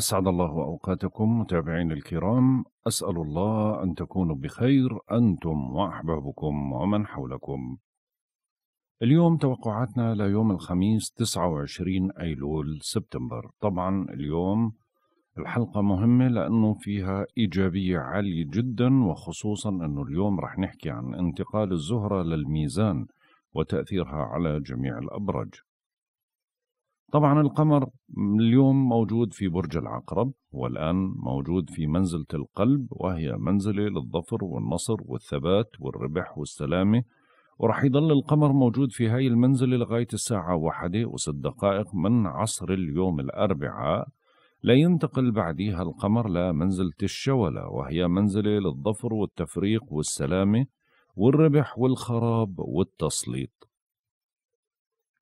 أسعد الله أوقاتكم متابعين الكرام أسأل الله أن تكونوا بخير أنتم وأحبابكم ومن حولكم اليوم توقعاتنا ليوم الخميس 29 أيلول سبتمبر طبعا اليوم الحلقة مهمة لأنه فيها إيجابية عالية جدا وخصوصا أنه اليوم رح نحكي عن انتقال الزهرة للميزان وتأثيرها على جميع الأبرج طبعا القمر اليوم موجود في برج العقرب والآن موجود في منزلة القلب وهي منزلة للظفر والنصر والثبات والربح والسلامة ورح يضل القمر موجود في هاي المنزلة لغاية الساعة واحدة وست دقائق من عصر اليوم الأربعاء لا ينتقل بعديها القمر لمنزلة الشولة وهي منزلة للظفر والتفريق والسلامة والربح والخراب والتسليط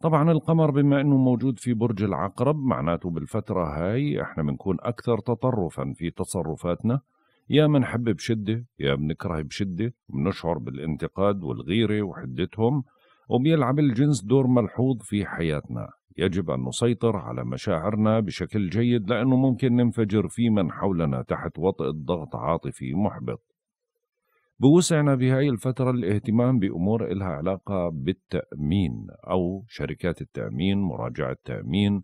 طبعا القمر بما انه موجود في برج العقرب معناته بالفتره هاي احنا بنكون اكثر تطرفا في تصرفاتنا يا منحب بشده يا بنكره بشده بنشعر بالانتقاد والغيره وحدتهم وبيلعب الجنس دور ملحوظ في حياتنا يجب أن نسيطر على مشاعرنا بشكل جيد لأنه ممكن ننفجر في من حولنا تحت وطئ ضغط عاطفي محبط بوسعنا بهاي الفترة الاهتمام بأمور إلها علاقة بالتأمين أو شركات التأمين مراجعة تأمين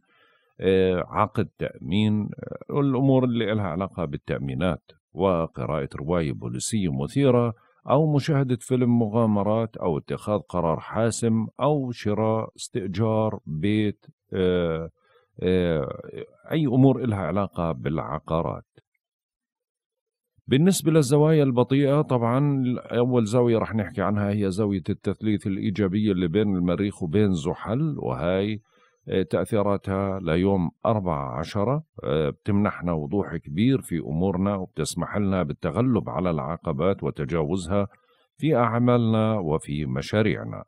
آه، عقد تأمين آه، الأمور اللي إلها علاقة بالتأمينات وقراءة رواية بوليسية مثيرة أو مشاهدة فيلم مغامرات أو اتخاذ قرار حاسم أو شراء استئجار بيت آه، أي أمور إلها علاقة بالعقارات بالنسبة للزوايا البطيئة طبعا أول زاوية رح نحكي عنها هي زاوية التثليث الإيجابية اللي بين المريخ وبين زحل وهاي آه، تأثيراتها ليوم 4 عشرة آه، بتمنحنا وضوح كبير في أمورنا وبتسمح لنا بالتغلب على العقبات وتجاوزها في أعمالنا وفي مشاريعنا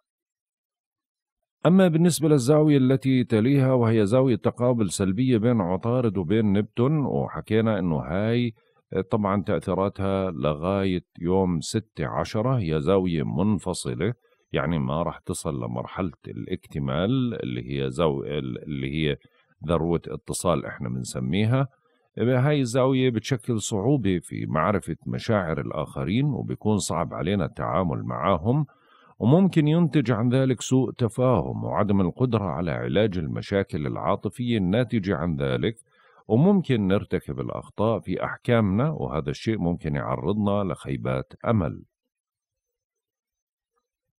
أما بالنسبة للزاوية التي تليها وهي زاوية تقابل سلبية بين عطارد وبين نبتون وحكينا أنه هاي طبعا تأثيراتها لغاية يوم 6 عشرة هي زاوية منفصلة يعني ما راح تصل لمرحلة الاكتمال اللي هي زاوية اللي هي ذروة اتصال احنا بنسميها هاي الزاوية بتشكل صعوبة في معرفة مشاعر الآخرين وبيكون صعب علينا التعامل معاهم وممكن ينتج عن ذلك سوء تفاهم وعدم القدرة على علاج المشاكل العاطفية الناتجة عن ذلك وممكن نرتكب الأخطاء في أحكامنا وهذا الشيء ممكن يعرضنا لخيبات أمل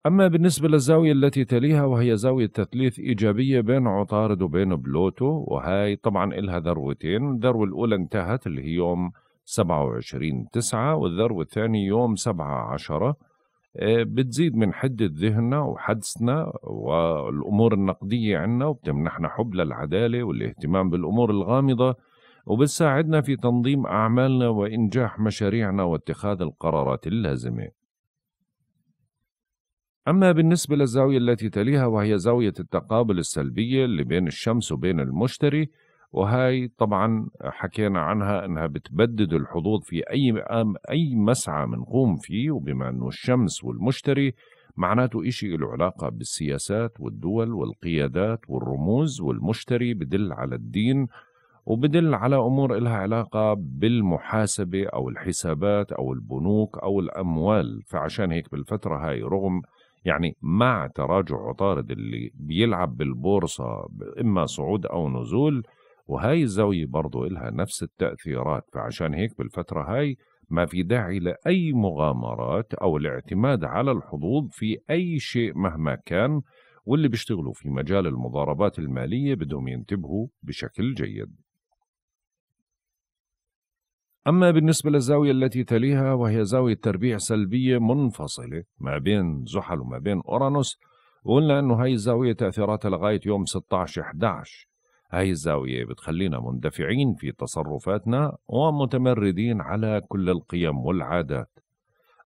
أما بالنسبة للزاوية التي تليها وهي زاوية تثليث إيجابية بين عطارد وبين بلوتو وهي طبعا إلها ذروتين الذروة الأولى انتهت اللي هي يوم 27 تسعة والذروة الثانية يوم 7 عشرة آه، بتزيد من حدة ذهننا وحدسنا والأمور النقدية عنا وبتمنحنا حب للعدالة والاهتمام بالأمور الغامضة وبتساعدنا في تنظيم أعمالنا وإنجاح مشاريعنا واتخاذ القرارات اللازمة أما بالنسبة للزاوية التي تليها وهي زاوية التقابل السلبية اللي بين الشمس وبين المشتري وهي طبعا حكينا عنها انها بتبدد الحظوظ في اي اي مسعى بنقوم فيه وبما انه الشمس والمشتري معناته إشي له علاقة بالسياسات والدول والقيادات والرموز والمشتري بدل على الدين وبدل على أمور إلها علاقة بالمحاسبة أو الحسابات أو البنوك أو الأموال فعشان هيك بالفترة هاي رغم يعني مع تراجع عطارد اللي بيلعب بالبورصة إما صعود أو نزول وهاي الزاوية برضو إلها نفس التأثيرات فعشان هيك بالفترة هاي ما في داعي لأي مغامرات أو الاعتماد على الحظوظ في أي شيء مهما كان واللي بيشتغلوا في مجال المضاربات المالية بدهم ينتبهوا بشكل جيد أما بالنسبة للزاوية التي تليها وهي زاوية تربيع سلبية منفصلة ما بين زحل وما بين أورانوس قلنا أنه هاي الزاوية تأثيراتها لغاية يوم 16-11 هاي الزاوية بتخلينا مندفعين في تصرفاتنا ومتمردين على كل القيم والعادات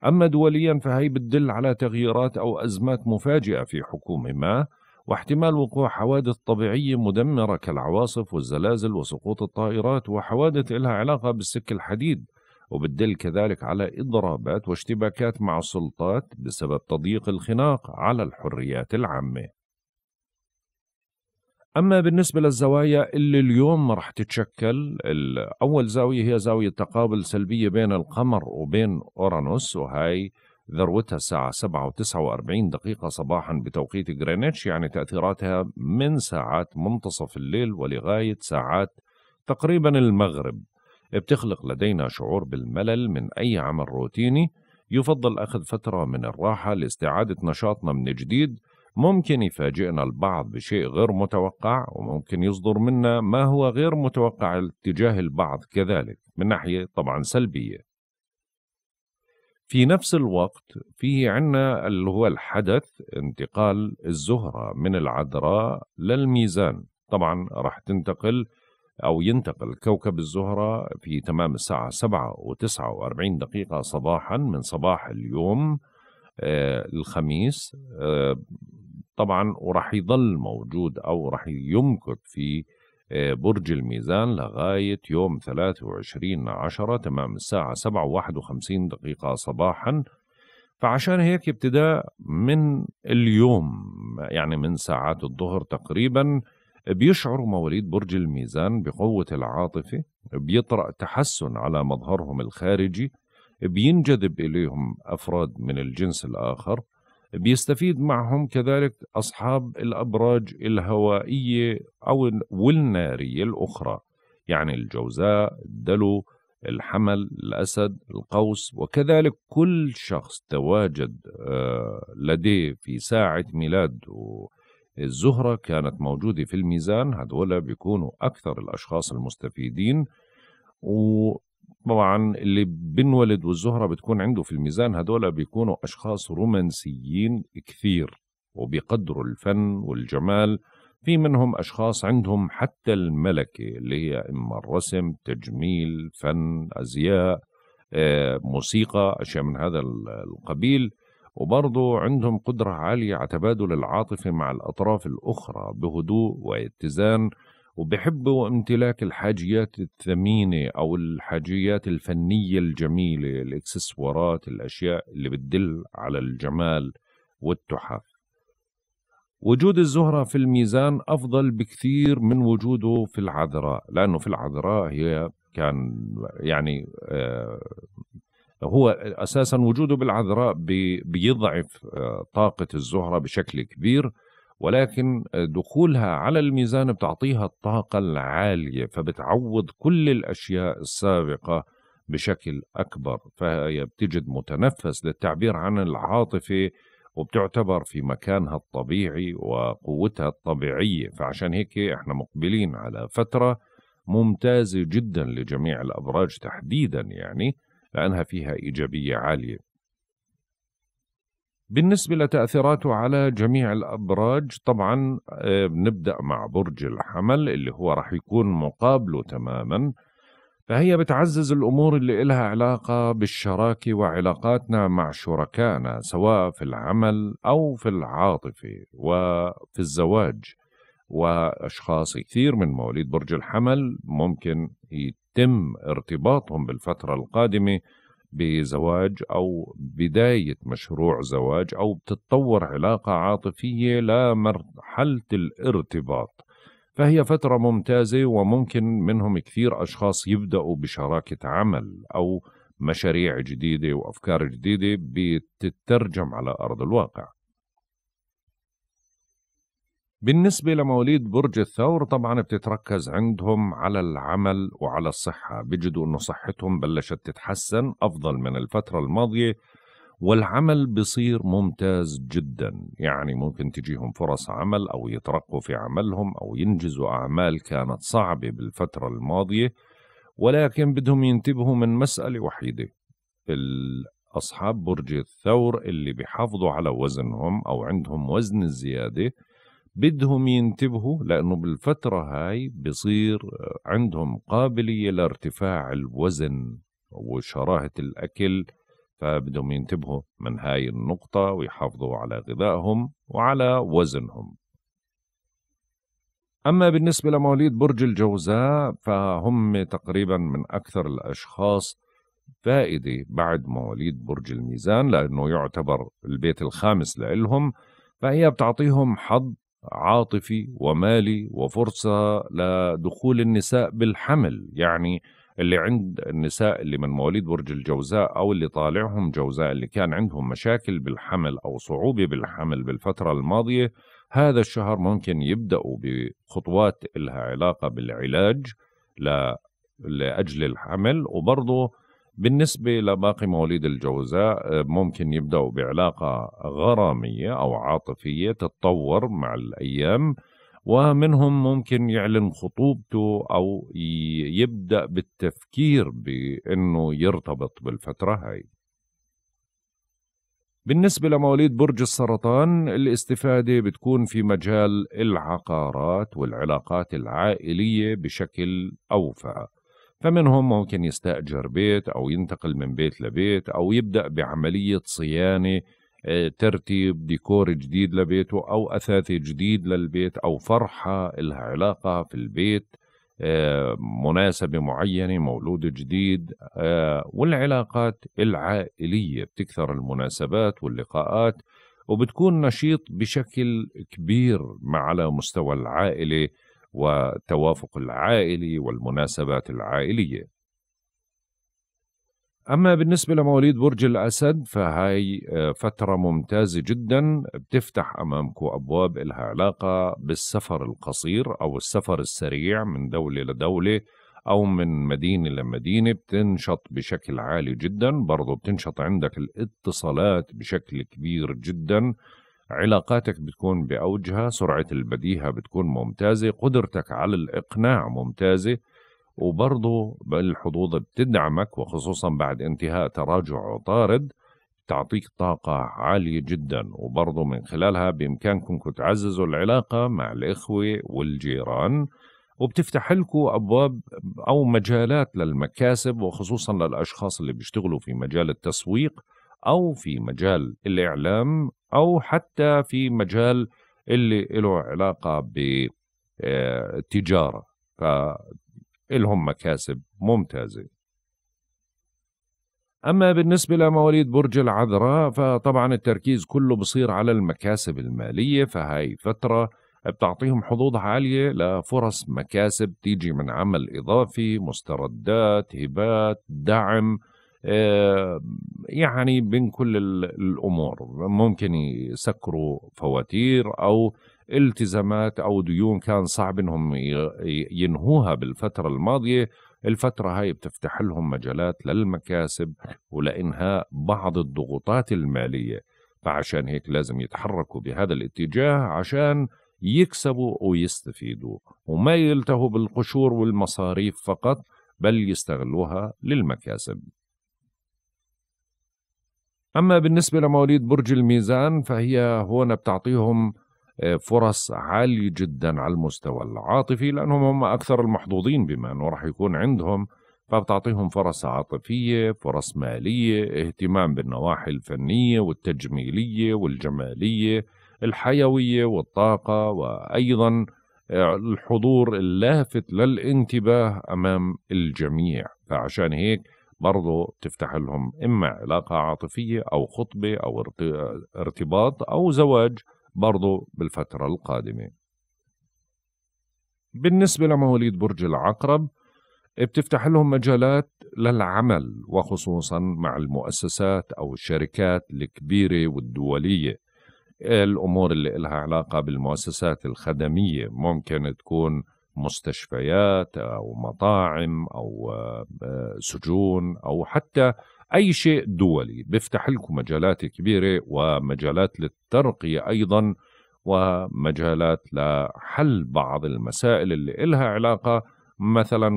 أما دوليا فهي بتدل على تغييرات أو أزمات مفاجئة في حكومة ما واحتمال وقوع حوادث طبيعية مدمرة كالعواصف والزلازل وسقوط الطائرات وحوادث إلها علاقة بالسك الحديد وبتدل كذلك على إضرابات واشتباكات مع السلطات بسبب تضييق الخناق على الحريات العامة اما بالنسبه للزوايا اللي اليوم رح تتشكل اول زاويه هي زاويه تقابل سلبيه بين القمر وبين اورانوس وهي ذروتها الساعة 7 و49 دقيقة صباحا بتوقيت غرينتش يعني تأثيراتها من ساعات منتصف الليل ولغاية ساعات تقريبا المغرب بتخلق لدينا شعور بالملل من أي عمل روتيني يفضل أخذ فترة من الراحة لاستعادة نشاطنا من جديد ممكن يفاجئنا البعض بشيء غير متوقع وممكن يصدر منا ما هو غير متوقع اتجاه البعض كذلك من ناحية طبعا سلبية في نفس الوقت في عنا اللي هو الحدث انتقال الزهرة من العذراء للميزان طبعا راح تنتقل أو ينتقل كوكب الزهرة في تمام الساعة 7 و49 دقيقة صباحا من صباح اليوم الخميس آه، آه، طبعا وراح يظل موجود او راح يمكث في آه، برج الميزان لغاية يوم 23 عشرة تمام الساعة 7 51 دقيقة صباحا فعشان هيك ابتداء من اليوم يعني من ساعات الظهر تقريبا بيشعروا مواليد برج الميزان بقوة العاطفة بيطرأ تحسن على مظهرهم الخارجي بينجذب إليهم أفراد من الجنس الآخر بيستفيد معهم كذلك أصحاب الأبراج الهوائية أو والنارية الأخرى يعني الجوزاء الدلو الحمل الأسد القوس وكذلك كل شخص تواجد آه، لديه في ساعة ميلاد الزهرة كانت موجودة في الميزان هدول بيكونوا أكثر الأشخاص المستفيدين و طبعا اللي بنولد والزهره بتكون عنده في الميزان هدول بيكونوا اشخاص رومانسيين كثير وبيقدروا الفن والجمال في منهم اشخاص عندهم حتى الملكه اللي هي اما الرسم تجميل فن ازياء آه، موسيقى اشياء من هذا القبيل وبرضه عندهم قدرة عالية على تبادل العاطفة مع الأطراف الأخرى بهدوء واتزان وبحبوا امتلاك الحاجيات الثمينة أو الحاجيات الفنية الجميلة الإكسسوارات الأشياء اللي بتدل على الجمال والتحف وجود الزهرة في الميزان أفضل بكثير من وجوده في العذراء لأنه في العذراء هي كان يعني آه، هو أساسا وجوده بالعذراء بيضعف آه، طاقة الزهرة بشكل كبير ولكن دخولها على الميزان بتعطيها الطاقة العالية فبتعوض كل الأشياء السابقة بشكل أكبر فهي بتجد متنفس للتعبير عن العاطفة وبتعتبر في مكانها الطبيعي وقوتها الطبيعية فعشان هيك احنا مقبلين على فترة ممتازة جدا لجميع الأبراج تحديدا يعني لأنها فيها إيجابية عالية بالنسبة لتأثيراته على جميع الأبراج طبعا بنبدأ آه، مع برج الحمل اللي هو رح يكون مقابله تماما فهي بتعزز الأمور اللي إلها علاقة بالشراكة وعلاقاتنا مع شركائنا سواء في العمل أو في العاطفة وفي الزواج وأشخاص كثير من مواليد برج الحمل ممكن يتم ارتباطهم بالفترة القادمة بزواج أو بداية مشروع زواج أو بتتطور علاقة عاطفية لمرحلة الارتباط فهي فترة ممتازة وممكن منهم كثير أشخاص يبدأوا بشراكة عمل أو مشاريع جديدة وأفكار جديدة بتترجم على أرض الواقع بالنسبة لمواليد برج الثور طبعا بتتركز عندهم على العمل وعلى الصحة بيجدوا أنه صحتهم بلشت تتحسن أفضل من الفترة الماضية والعمل بصير ممتاز جدا يعني ممكن تجيهم فرص عمل أو يترقوا في عملهم أو ينجزوا أعمال كانت صعبة بالفترة الماضية ولكن بدهم ينتبهوا من مسألة وحيدة أصحاب برج الثور اللي بيحافظوا على وزنهم أو عندهم وزن زيادة بدهم ينتبهوا لأنه بالفترة هاي بصير آه، عندهم قابلية لارتفاع الوزن وشراهة الأكل فبدهم ينتبهوا من هاي النقطة ويحافظوا على غذائهم وعلى وزنهم أما بالنسبة لمواليد برج الجوزاء فهم تقريبا من أكثر الأشخاص فائدة بعد مواليد برج الميزان لأنه يعتبر البيت الخامس لإلهم فهي بتعطيهم حظ عاطفي ومالي وفرصة لدخول النساء بالحمل يعني اللي عند النساء اللي من مواليد برج الجوزاء أو اللي طالعهم جوزاء اللي كان عندهم مشاكل بالحمل أو صعوبة بالحمل بالفترة الماضية هذا الشهر ممكن يبدأوا بخطوات لها علاقة بالعلاج لأجل الحمل وبرضه بالنسبة لباقي مواليد الجوزاء آه، ممكن يبدأوا بعلاقة غرامية أو عاطفية تتطور مع الأيام ومنهم ممكن يعلن خطوبته أو يبدأ بالتفكير بأنه يرتبط بالفترة هاي بالنسبة لمواليد برج السرطان الاستفادة بتكون في مجال العقارات والعلاقات العائلية بشكل أوفى فمنهم ممكن يستأجر بيت أو ينتقل من بيت لبيت أو يبدأ بعملية صيانة آه، ترتيب ديكور جديد لبيته أو أثاث جديد للبيت أو فرحة إلها علاقة في البيت آه، مناسبة معينة مولود جديد آه، والعلاقات العائلية بتكثر المناسبات واللقاءات وبتكون نشيط بشكل كبير على مستوى العائلة والتوافق العائلي والمناسبات العائليه. اما بالنسبه لمواليد برج الاسد فهي آه، فتره ممتازه جدا بتفتح امامكم ابواب لها علاقه بالسفر القصير او السفر السريع من دوله لدوله او من مدينه لمدينه بتنشط بشكل عالي جدا برضه بتنشط عندك الاتصالات بشكل كبير جدا علاقاتك بتكون بأوجها سرعة البديهة بتكون ممتازة قدرتك على الإقناع ممتازة وبرضه الحظوظ بتدعمك وخصوصا بعد انتهاء تراجع عطارد تعطيك طاقة عالية جدا وبرضه من خلالها بإمكانكم تعززوا العلاقة مع الإخوة والجيران وبتفتح لكم أبواب أو مجالات للمكاسب وخصوصا للأشخاص اللي بيشتغلوا في مجال التسويق أو في مجال الإعلام أو حتى في مجال اللي له علاقة بالتجارة آه، فإلهم مكاسب ممتازة أما بالنسبة لمواليد برج العذراء فطبعا التركيز كله بصير على المكاسب المالية فهاي فترة بتعطيهم حظوظ عالية لفرص مكاسب تيجي من عمل إضافي مستردات هبات دعم آه، يعني بين كل الامور ممكن يسكروا فواتير او التزامات او ديون كان صعب انهم ينهوها بالفتره الماضيه الفترة هاي بتفتح لهم مجالات للمكاسب ولإنهاء بعض الضغوطات المالية فعشان هيك لازم يتحركوا بهذا الاتجاه عشان يكسبوا ويستفيدوا وما يلتهوا بالقشور والمصاريف فقط بل يستغلوها للمكاسب أما بالنسبة لمواليد برج الميزان فهي هنا بتعطيهم آه، فرص عالية جدا على المستوى العاطفي لأنهم هم أكثر المحظوظين بما أنه راح يكون عندهم فبتعطيهم فرص عاطفية فرص مالية اهتمام بالنواحي الفنية والتجميلية والجمالية الحيوية والطاقة وأيضا آه، الحضور اللافت للانتباه أمام الجميع فعشان هيك برضو تفتح لهم إما علاقة عاطفية أو خطبة أو ارتباط أو زواج برضو بالفترة القادمة بالنسبة لمواليد برج العقرب بتفتح لهم مجالات للعمل وخصوصا مع المؤسسات أو الشركات الكبيرة والدولية الأمور اللي لها علاقة بالمؤسسات الخدمية ممكن تكون مستشفيات او مطاعم او آه، آه، سجون او حتى اي شيء دولي بيفتح لكم مجالات كبيره ومجالات للترقيه ايضا ومجالات لحل بعض المسائل اللي إلها علاقة مثلا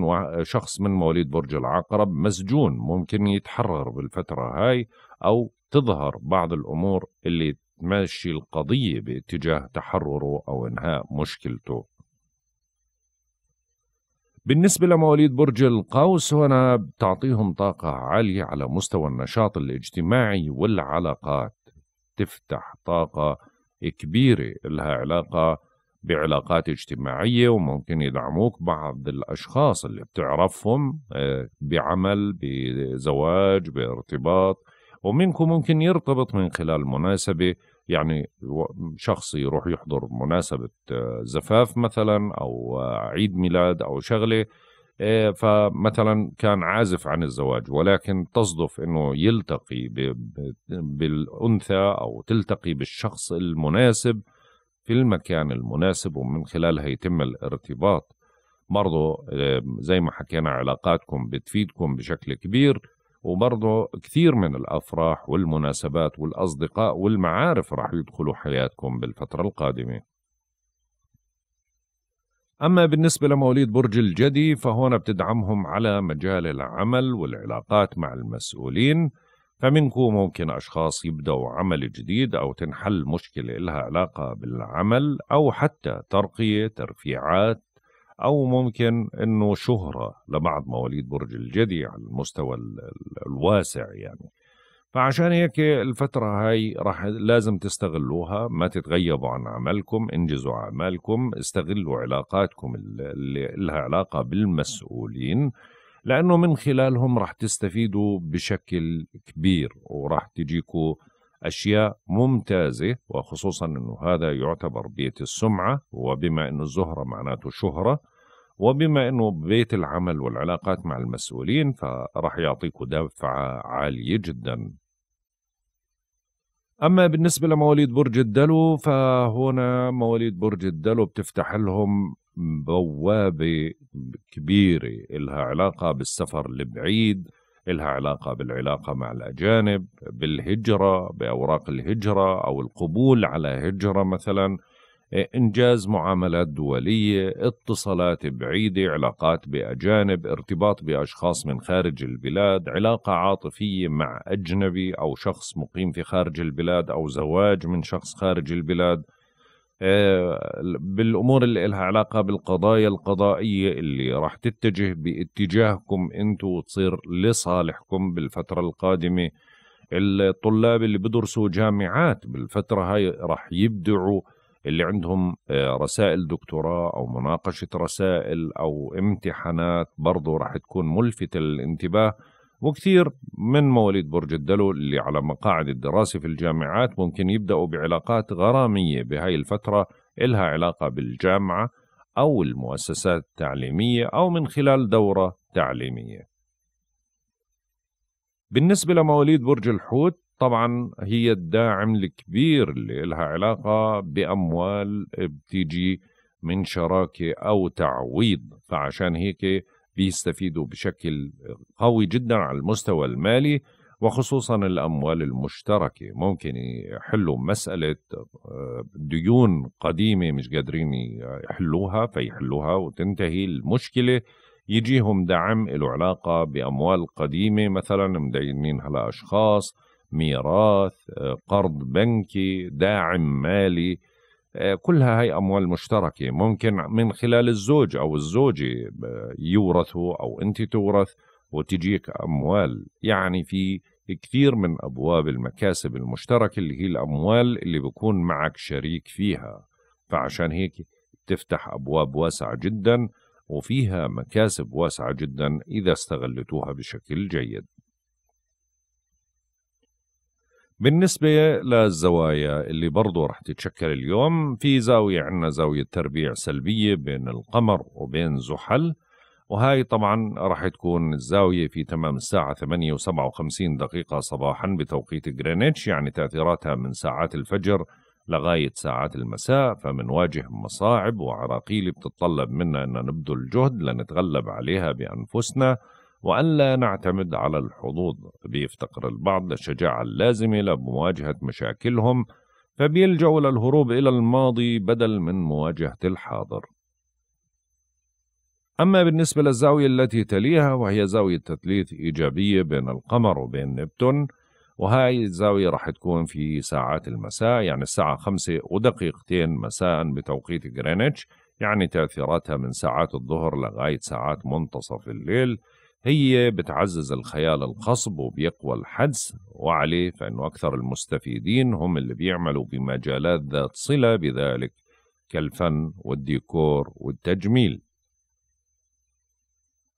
شخص من مواليد برج العقرب مسجون ممكن يتحرر بالفترة هاي أو تظهر بعض الأمور اللي تمشي القضية باتجاه تحرره أو إنهاء مشكلته بالنسبة لمواليد برج القوس هنا بتعطيهم طاقة عالية على مستوى النشاط الاجتماعي والعلاقات تفتح طاقة كبيرة لها علاقة بعلاقات اجتماعية وممكن يدعموك بعض الأشخاص اللي بتعرفهم آه، بعمل بزواج بارتباط ومنكم ممكن يرتبط من خلال مناسبة يعني شخص يروح يحضر مناسبة آه، زفاف مثلا أو آه، عيد ميلاد أو شغلة آه، فمثلا كان عازف عن الزواج ولكن تصدف انه يلتقي بالانثى او تلتقي بالشخص المناسب في المكان المناسب ومن خلالها يتم الارتباط برضه زي ما حكينا علاقاتكم بتفيدكم بشكل كبير وبرضه كثير من الافراح والمناسبات والاصدقاء والمعارف راح يدخلوا حياتكم بالفتره القادمه. اما بالنسبه لمواليد برج الجدي فهون بتدعمهم على مجال العمل والعلاقات مع المسؤولين فمنكم ممكن اشخاص يبداوا عمل جديد او تنحل مشكله لها علاقه بالعمل او حتى ترقيه ترفيعات أو ممكن أنه شهرة لبعض مواليد برج الجدي على المستوى الواسع يعني فعشان هيك الفترة هاي راح لازم تستغلوها ما تتغيبوا عن عملكم انجزوا أعمالكم استغلوا علاقاتكم اللي لها علاقة بالمسؤولين لأنه من خلالهم راح تستفيدوا بشكل كبير وراح تجيكوا أشياء ممتازة وخصوصا أنه هذا يعتبر بيت السمعة وبما أنه الزهرة معناته شهرة وبما أنه بيت العمل والعلاقات مع المسؤولين فراح يعطيكم دفعة عالية جدا أما بالنسبة لمواليد برج الدلو فهنا مواليد برج الدلو بتفتح لهم بوابة كبيرة إلها علاقة بالسفر البعيد إلها علاقة بالعلاقة مع الأجانب بالهجرة بأوراق الهجرة أو القبول على هجرة مثلا إنجاز معاملات دولية اتصالات بعيدة علاقات بأجانب ارتباط بأشخاص من خارج البلاد علاقة عاطفية مع أجنبي أو شخص مقيم في خارج البلاد أو زواج من شخص خارج البلاد آه، بالامور اللي لها علاقه بالقضايا القضائيه اللي راح تتجه باتجاهكم انتم وتصير لصالحكم بالفتره القادمه الطلاب اللي بدرسوا جامعات بالفتره هاي راح يبدعوا اللي عندهم آه، رسائل دكتوراه او مناقشه رسائل او امتحانات برضه راح تكون ملفته للانتباه وكثير من مواليد برج الدلو اللي على مقاعد الدراسة في الجامعات ممكن يبدأوا بعلاقات غرامية بهاي الفترة إلها علاقة بالجامعة أو المؤسسات التعليمية أو من خلال دورة تعليمية بالنسبة لمواليد برج الحوت طبعا هي الداعم الكبير اللي إلها علاقة بأموال بتيجي من شراكة أو تعويض فعشان هيك بيستفيدوا بشكل قوي جدا على المستوى المالي وخصوصا الأموال المشتركة ممكن يحلوا مسألة آه، ديون قديمة مش قادرين يحلوها فيحلوها وتنتهي المشكلة يجيهم دعم له علاقة بأموال قديمة مثلا مدينينها لأشخاص ميراث آه، قرض بنكي داعم مالي آه، كلها هي أموال مشتركة ممكن من خلال الزوج أو الزوجة آه، يورثوا أو أنت تورث وتجيك أموال يعني في كثير من أبواب المكاسب المشتركة اللي هي الأموال اللي بكون معك شريك فيها فعشان هيك تفتح أبواب واسعة جدا وفيها مكاسب واسعة جدا إذا استغلتوها بشكل جيد بالنسبة للزوايا اللي برضه رح تتشكل اليوم في زاوية عندنا زاوية تربيع سلبية بين القمر وبين زحل وهاي طبعا رح تكون الزاوية في تمام الساعة 8 و 57 دقيقة صباحا بتوقيت غرينتش يعني تأثيراتها من ساعات الفجر لغاية ساعات المساء فمنواجه مصاعب وعراقيل بتطلب منا أن نبذل جهد لنتغلب عليها بأنفسنا وألا نعتمد على الحظوظ بيفتقر البعض للشجاعة اللازمة لمواجهة مشاكلهم فبيلجأوا للهروب إلى الماضي بدل من مواجهة الحاضر أما بالنسبة للزاوية التي تليها وهي زاوية تثليث إيجابية بين القمر وبين نبتون وهاي الزاوية راح تكون في ساعات المساء يعني الساعة خمسة ودقيقتين مساء بتوقيت غرينتش يعني تأثيراتها من ساعات الظهر لغاية ساعات منتصف الليل هي بتعزز الخيال الخصب وبيقوى الحدس وعليه فإنه أكثر المستفيدين هم اللي بيعملوا بمجالات ذات صلة بذلك كالفن والديكور والتجميل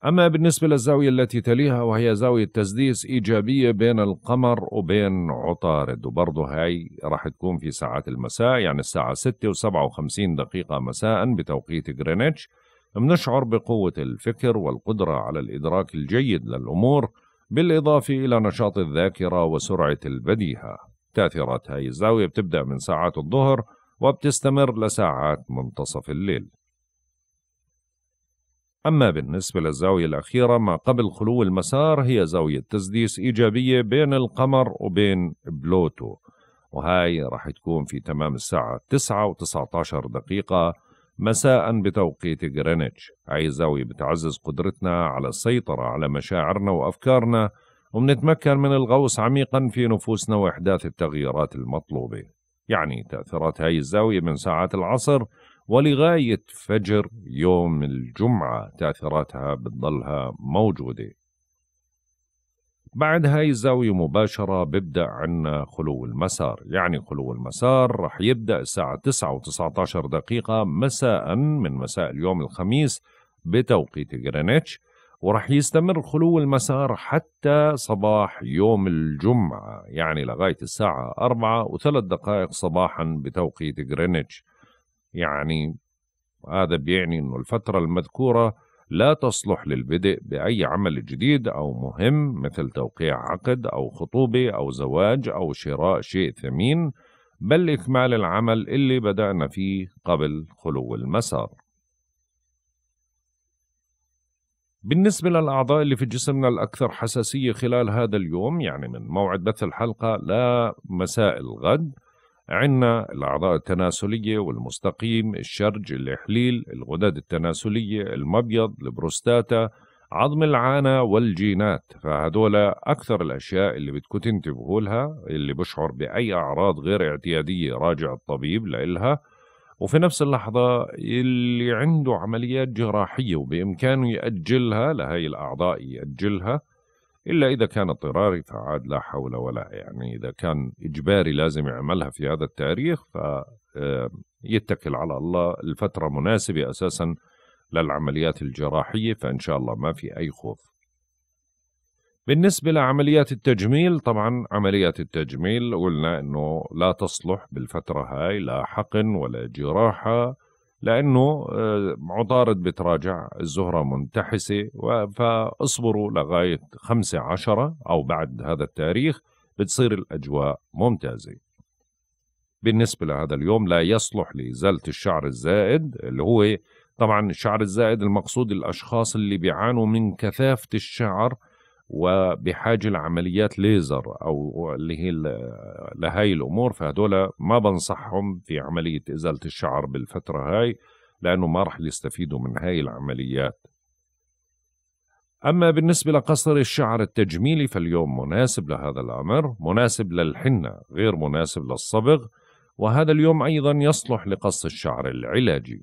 أما بالنسبة للزاوية التي تليها وهي زاوية تسديس إيجابية بين القمر وبين عطارد وبرضه هاي راح تكون في ساعات المساء يعني الساعة 6 و57 دقيقة مساء بتوقيت غرينتش بنشعر بقوة الفكر والقدرة على الإدراك الجيد للأمور بالإضافة إلى نشاط الذاكرة وسرعة البديهة تأثيرات هاي الزاوية بتبدأ من ساعات الظهر وبتستمر لساعات منتصف الليل أما بالنسبة للزاوية الأخيرة ما قبل خلو المسار هي زاوية تسديس إيجابية بين القمر وبين بلوتو وهاي راح تكون في تمام الساعة 9 و19 دقيقة مساء بتوقيت جرينتش عايزاوي بتعزز قدرتنا على السيطرة على مشاعرنا وأفكارنا وبنتمكن من الغوص عميقا في نفوسنا وإحداث التغييرات المطلوبة يعني تأثيرات هاي الزاوية من ساعات العصر ولغاية فجر يوم الجمعة تأثيراتها بتضلها موجودة بعد هاي الزاوية مباشرة ببدأ عنا خلو المسار يعني خلو المسار رح يبدأ الساعة 9 و19 دقيقة مساء من مساء اليوم الخميس بتوقيت غرينتش ورح يستمر خلو المسار حتى صباح يوم الجمعة يعني لغاية الساعة 4 وثلاث دقائق صباحا بتوقيت غرينتش يعني هذا بيعني أنه الفترة المذكورة لا تصلح للبدء بأي عمل جديد أو مهم مثل توقيع عقد أو خطوبة أو زواج أو شراء شيء ثمين بل إكمال العمل اللي بدأنا فيه قبل خلو المسار بالنسبة للأعضاء اللي في جسمنا الأكثر حساسية خلال هذا اليوم يعني من موعد بث الحلقة لمساء الغد عندنا الأعضاء التناسلية والمستقيم الشرج الإحليل الغدد التناسلية المبيض البروستاتا عظم العانة والجينات فهذولا أكثر الأشياء اللي بدكم تنتبهوا لها اللي بشعر بأي أعراض غير اعتيادية راجع الطبيب لإلها وفي نفس اللحظة اللي عنده عمليات جراحية وبإمكانه يأجلها لهي الأعضاء يأجلها إلا إذا كان اضطراري فعاد لا حول ولا يعني إذا كان إجباري لازم يعملها في هذا التاريخ فيتكل على الله الفترة مناسبة أساسا للعمليات الجراحية فإن شاء الله ما في أي خوف بالنسبة لعمليات التجميل طبعا عمليات التجميل قلنا أنه لا تصلح بالفترة هاي لا حقن ولا جراحة لانه آه، عطارد بتراجع الزهره منتحسه فاصبروا لغايه 5 10 او بعد هذا التاريخ بتصير الاجواء ممتازه بالنسبه لهذا اليوم لا يصلح لازاله الشعر الزائد اللي هو طبعا الشعر الزائد المقصود الاشخاص اللي بيعانوا من كثافه الشعر وبحاجه لعمليات ليزر او اللي هي لهي الامور فهدول ما بنصحهم في عمليه ازاله الشعر بالفتره هاي لانه ما راح يستفيدوا من هاي العمليات أما بالنسبة لقصر الشعر التجميلي فاليوم مناسب لهذا الأمر مناسب للحنة غير مناسب للصبغ وهذا اليوم أيضا يصلح لقص الشعر العلاجي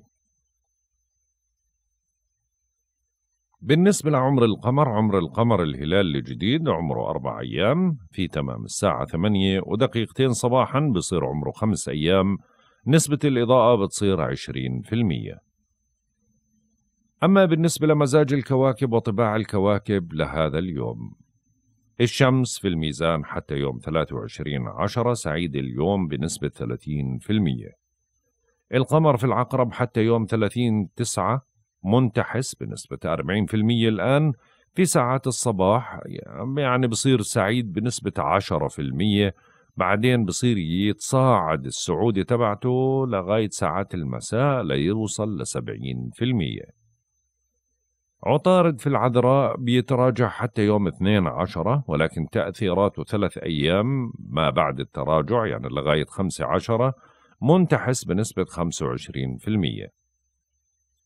بالنسبة لعمر القمر عمر القمر الهلال الجديد عمره أربع أيام في تمام الساعة ثمانية ودقيقتين صباحا بصير عمره خمس أيام نسبة الإضاءة بتصير عشرين في المية أما بالنسبة لمزاج الكواكب وطباع الكواكب لهذا اليوم الشمس في الميزان حتى يوم 23 عشرة سعيد اليوم بنسبة 30% القمر في العقرب حتى يوم 30 تسعة منتحس بنسبة 40% الآن في ساعات الصباح يعني بصير سعيد بنسبة 10% بعدين بصير يتصاعد السعودي تبعته لغاية ساعات المساء ليوصل لسبعين في المية عطارد في العذراء بيتراجع حتى يوم اثنين عشرة ولكن تأثيراته ثلاث أيام ما بعد التراجع يعني لغاية خمسة عشرة منتحس بنسبة 25%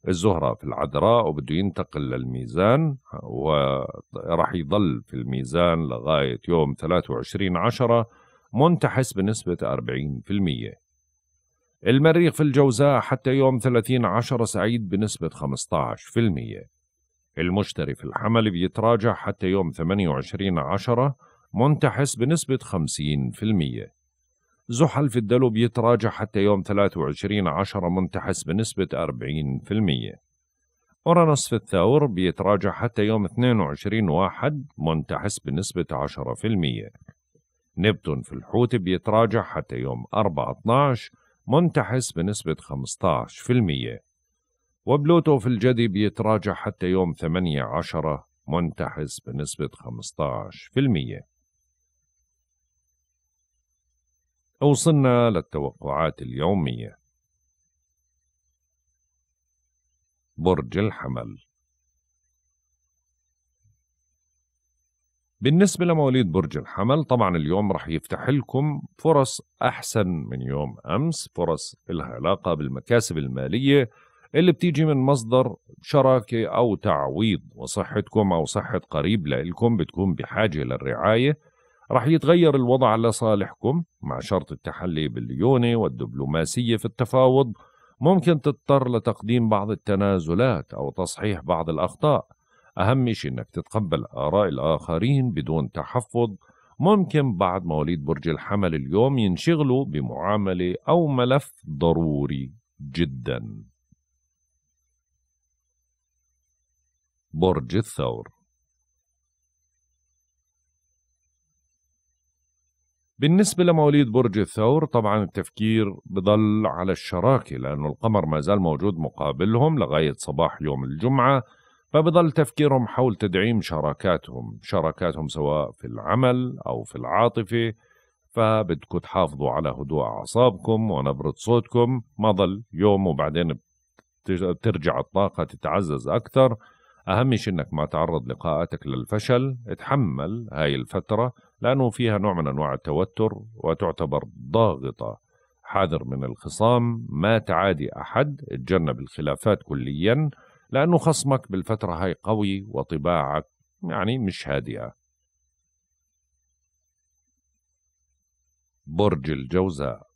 الزهرة في العذراء وبده ينتقل للميزان وراح يضل في الميزان لغاية يوم 23 عشرة منتحس بنسبة 40% المريخ في الجوزاء حتى يوم 30 عشرة سعيد بنسبة 15% المشتري في الحمل بيتراجع حتى يوم 28 عشرة منتحس بنسبة 50% زحل في الدلو بيتراجع حتى يوم 23 10 منتحس بنسبة 40% أورانوس في الثور بيتراجع حتى يوم 22 واحد منتحس بنسبة 10% نبتون في الحوت بيتراجع حتى يوم 4 12 منتحس بنسبة 15% وبلوتو في الجدي بيتراجع حتى يوم 8 10 منتحس بنسبة 15% وصلنا للتوقعات اليومية برج الحمل بالنسبة لمواليد برج الحمل طبعا اليوم رح يفتح لكم فرص أحسن من يوم أمس فرص لها علاقة بالمكاسب المالية اللي بتيجي من مصدر شراكة أو تعويض وصحتكم أو صحة قريب لإلكم بتكون بحاجة للرعاية راح يتغير الوضع لصالحكم مع شرط التحلي بالليونة والدبلوماسية في التفاوض ممكن تضطر لتقديم بعض التنازلات أو تصحيح بعض الأخطاء أهم شيء أنك تتقبل آراء الآخرين بدون تحفظ ممكن بعد مواليد برج الحمل اليوم ينشغلوا بمعاملة أو ملف ضروري جدا برج الثور بالنسبة لمواليد برج الثور طبعا التفكير بضل على الشراكة لأنه القمر ما زال موجود مقابلهم لغاية صباح يوم الجمعة فبضل تفكيرهم حول تدعيم شراكاتهم شراكاتهم سواء في العمل أو في العاطفة فبدكم تحافظوا على هدوء أعصابكم ونبرة صوتكم ما ضل يوم وبعدين بترجع الطاقة تتعزز أكثر أهم شيء إنك ما تعرض لقاءاتك للفشل اتحمل هاي الفترة لأنه فيها نوع من أنواع التوتر وتعتبر ضاغطة حاذر من الخصام ما تعادي أحد اتجنب الخلافات كليا لأنه خصمك بالفترة هاي قوي وطباعك يعني مش هادئة برج الجوزاء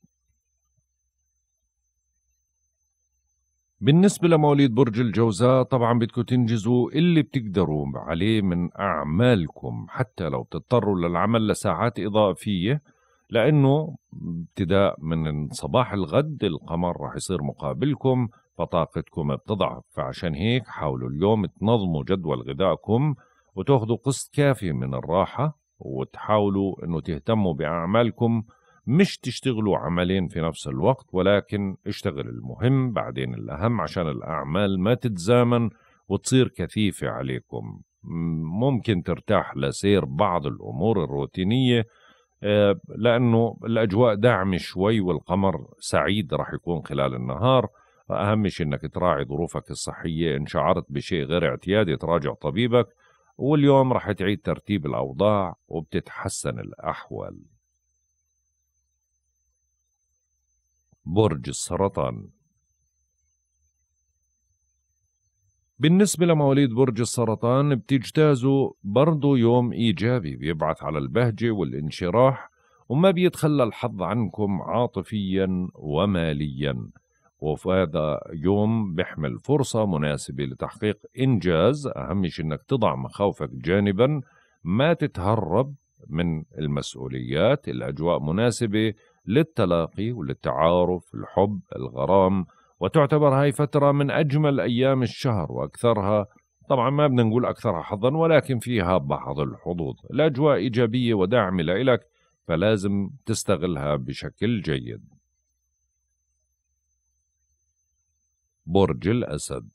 بالنسبة لمواليد برج الجوزاء طبعا بدكم تنجزوا اللي بتقدروا عليه من أعمالكم حتى لو بتضطروا للعمل لساعات إضافية لأنه ابتداء من صباح الغد القمر رح يصير مقابلكم فطاقتكم بتضعف فعشان هيك حاولوا اليوم تنظموا جدول غذائكم وتاخذوا قسط كافي من الراحة وتحاولوا أنه تهتموا بأعمالكم مش تشتغلوا عملين في نفس الوقت ولكن اشتغل المهم بعدين الأهم عشان الأعمال ما تتزامن وتصير كثيفة عليكم ممكن ترتاح لسير بعض الأمور الروتينية آه، لأنه الأجواء داعمة شوي والقمر سعيد راح يكون خلال النهار أهم شيء أنك تراعي ظروفك الصحية إن شعرت بشيء غير اعتيادي تراجع طبيبك واليوم راح تعيد ترتيب الأوضاع وبتتحسن الأحوال برج السرطان بالنسبة لمواليد برج السرطان بتجتازوا برضو يوم إيجابي بيبعث على البهجة والانشراح وما بيتخلى الحظ عنكم عاطفيا وماليا وهذا يوم بيحمل فرصة مناسبة لتحقيق إنجاز أهم شيء أنك تضع مخاوفك جانبا ما تتهرب من المسؤوليات الأجواء مناسبة للتلاقي وللتعارف الحب الغرام وتعتبر هاي فترة من أجمل أيام الشهر وأكثرها طبعا ما بدنا نقول أكثرها حظا ولكن فيها بعض الحظوظ الأجواء إيجابية وداعمة لإلك فلازم تستغلها بشكل جيد برج الأسد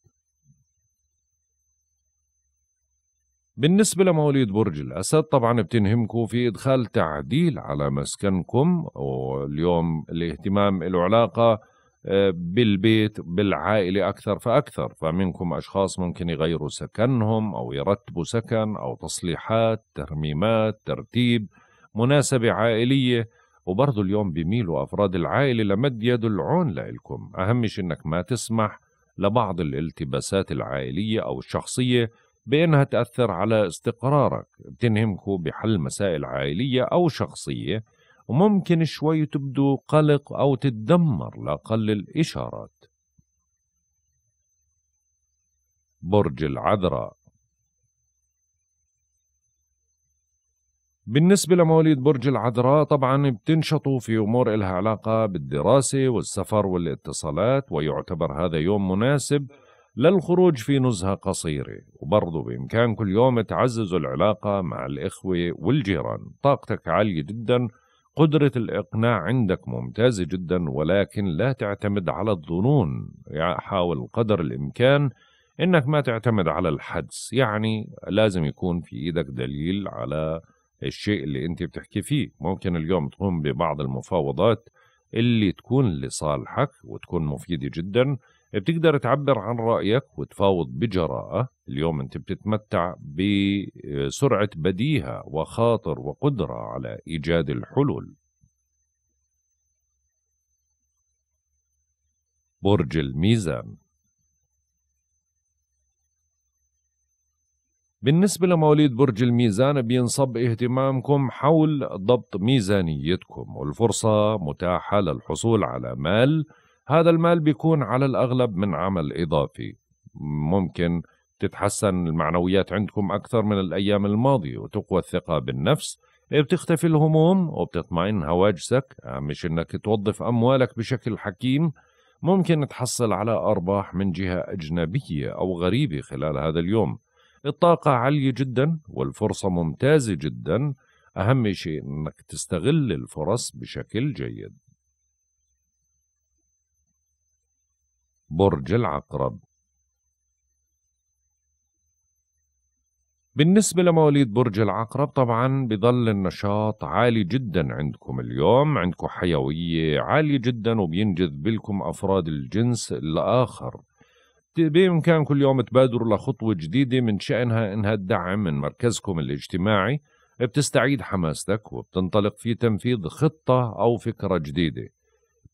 بالنسبة لمواليد برج الأسد طبعا بتنهمكم في إدخال تعديل على مسكنكم واليوم الاهتمام له علاقة آه، بالبيت بالعائلة أكثر فأكثر فمنكم أشخاص ممكن يغيروا سكنهم أو يرتبوا سكن أو تصليحات ترميمات ترتيب مناسبة عائلية وبرضه اليوم بيميلوا أفراد العائلة لمد يد العون لإلكم أهم شيء إنك ما تسمح لبعض الالتباسات العائلية أو الشخصية بأنها تأثر على استقرارك بتنهمكوا بحل مسائل عائلية أو شخصية وممكن شوي تبدو قلق أو تتدمر لأقل الإشارات برج العذراء بالنسبة لمواليد برج العذراء طبعا بتنشطوا في أمور إلها علاقة بالدراسة والسفر والاتصالات ويعتبر هذا يوم مناسب للخروج في نزهة قصيرة وبرضه بإمكان كل يوم تعزز العلاقة مع الإخوة والجيران طاقتك عالية جدا قدرة الإقناع عندك ممتازة جدا ولكن لا تعتمد على الظنون يعني حاول قدر الإمكان إنك ما تعتمد على الحدس يعني لازم يكون في إيدك دليل على الشيء اللي أنت بتحكي فيه ممكن اليوم تقوم ببعض المفاوضات اللي تكون لصالحك وتكون مفيدة جداً بتقدر تعبر عن رأيك وتفاوض بجراءة اليوم أنت بتتمتع بسرعة بديهة وخاطر وقدرة على إيجاد الحلول برج الميزان بالنسبة لمواليد برج الميزان بينصب اهتمامكم حول ضبط ميزانيتكم والفرصة متاحة للحصول على مال هذا المال بيكون على الأغلب من عمل إضافي ممكن تتحسن المعنويات عندكم أكثر من الأيام الماضية وتقوى الثقة بالنفس إيه، بتختفي الهموم وبتطمئن هواجسك آه، مش أنك توظف أموالك بشكل حكيم ممكن تحصل على أرباح من جهة أجنبية أو غريبة خلال هذا اليوم الطاقة عالية جدا والفرصة ممتازة جدا أهم شيء أنك تستغل الفرص بشكل جيد برج العقرب بالنسبة لمواليد برج العقرب طبعا بضل النشاط عالي جدا عندكم اليوم عندكم حيوية عالية جدا وبينجذب لكم أفراد الجنس الآخر بإمكانكم اليوم تبادروا لخطوة جديدة من شأنها إنها الدعم من مركزكم الاجتماعي بتستعيد حماستك وبتنطلق في تنفيذ خطة أو فكرة جديدة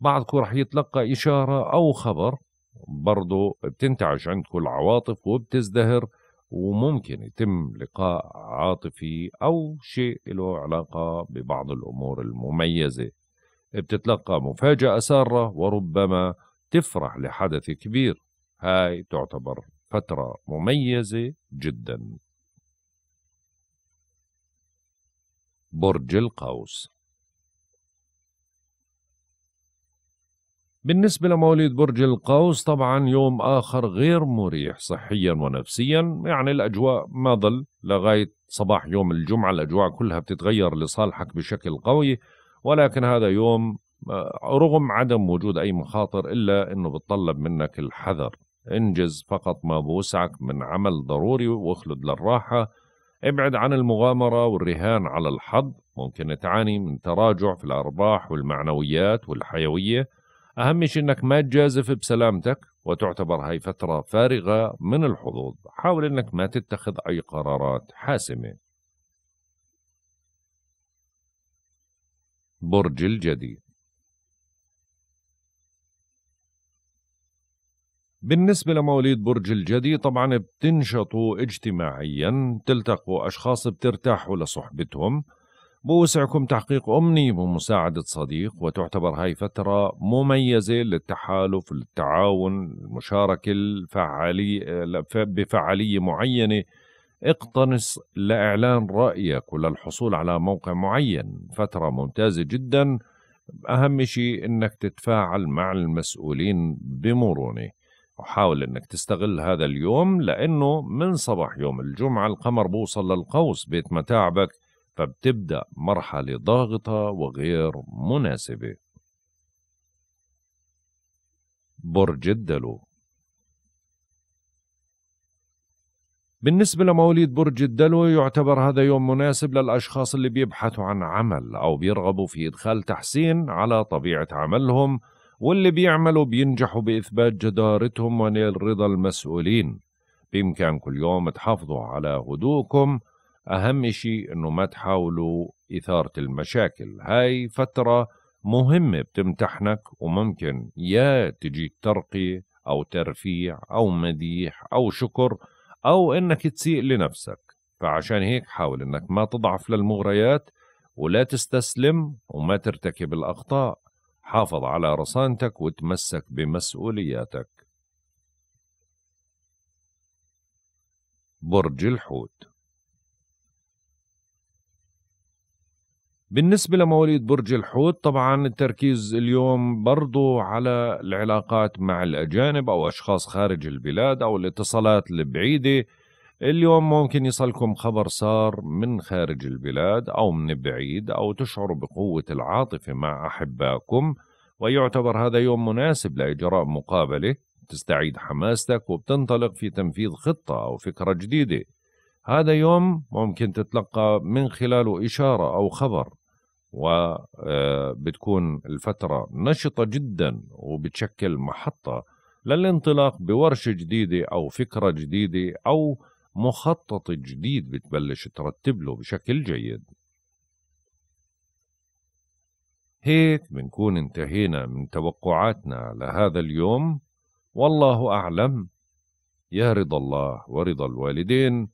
بعضكم رح يتلقى إشارة أو خبر برضو بتنتعش عندكم العواطف وبتزدهر وممكن يتم لقاء عاطفي أو شيء له علاقة ببعض الأمور المميزة بتتلقى مفاجأة سارة وربما تفرح لحدث كبير هاي تعتبر فترة مميزة جدا برج القوس بالنسبة لمواليد برج القوس طبعا يوم آخر غير مريح صحيا ونفسيا يعني الأجواء ما ظل لغاية صباح يوم الجمعة الأجواء كلها بتتغير لصالحك بشكل قوي ولكن هذا يوم آه، رغم عدم وجود أي مخاطر إلا أنه بتطلب منك الحذر انجز فقط ما بوسعك من عمل ضروري واخلد للراحة ابعد عن المغامرة والرهان على الحظ ممكن تعاني من تراجع في الأرباح والمعنويات والحيوية أهم شيء أنك ما تجازف بسلامتك وتعتبر هاي فترة فارغة من الحظوظ حاول أنك ما تتخذ أي قرارات حاسمة برج الجدي بالنسبة لمواليد برج الجدي طبعا بتنشطوا اجتماعيا تلتقوا أشخاص بترتاحوا لصحبتهم بوسعكم تحقيق أمني بمساعدة صديق وتعتبر هاي فترة مميزة للتحالف للتعاون المشاركة الفعالية بفعالية معينة اقتنص لإعلان رأيك وللحصول على موقع معين فترة ممتازة جدا أهم شيء أنك تتفاعل مع المسؤولين بمرونة وحاول أنك تستغل هذا اليوم لأنه من صباح يوم الجمعة القمر بوصل للقوس بيت متاعبك فبتبدأ مرحلة ضاغطة وغير مناسبة برج الدلو بالنسبة لمواليد برج الدلو يعتبر هذا يوم مناسب للأشخاص اللي بيبحثوا عن عمل أو بيرغبوا في إدخال تحسين على طبيعة عملهم واللي بيعملوا بينجحوا بإثبات جدارتهم ونيل رضا المسؤولين بإمكانكم اليوم تحافظوا على هدوءكم أهم شيء أنه ما تحاولوا إثارة المشاكل هاي فترة مهمة بتمتحنك وممكن يا تجيك ترقية أو ترفيع أو مديح أو شكر أو أنك تسيء لنفسك فعشان هيك حاول أنك ما تضعف للمغريات ولا تستسلم وما ترتكب الأخطاء حافظ على رصانتك وتمسك بمسؤولياتك برج الحوت بالنسبة لمواليد برج الحوت طبعا التركيز اليوم برضو على العلاقات مع الأجانب أو أشخاص خارج البلاد أو الاتصالات البعيدة اليوم ممكن يصلكم خبر صار من خارج البلاد أو من بعيد أو تشعروا بقوة العاطفة مع أحبائكم ويعتبر هذا يوم مناسب لإجراء مقابلة تستعيد حماستك وبتنطلق في تنفيذ خطة أو فكرة جديدة هذا يوم ممكن تتلقى من خلاله إشارة أو خبر وبتكون آه، الفترة نشطة جدا وبتشكل محطة للانطلاق بورشة جديدة أو فكرة جديدة أو مخطط جديد بتبلش ترتب له بشكل جيد هيك بنكون انتهينا من توقعاتنا لهذا اليوم والله أعلم يا رضا الله ورضا الوالدين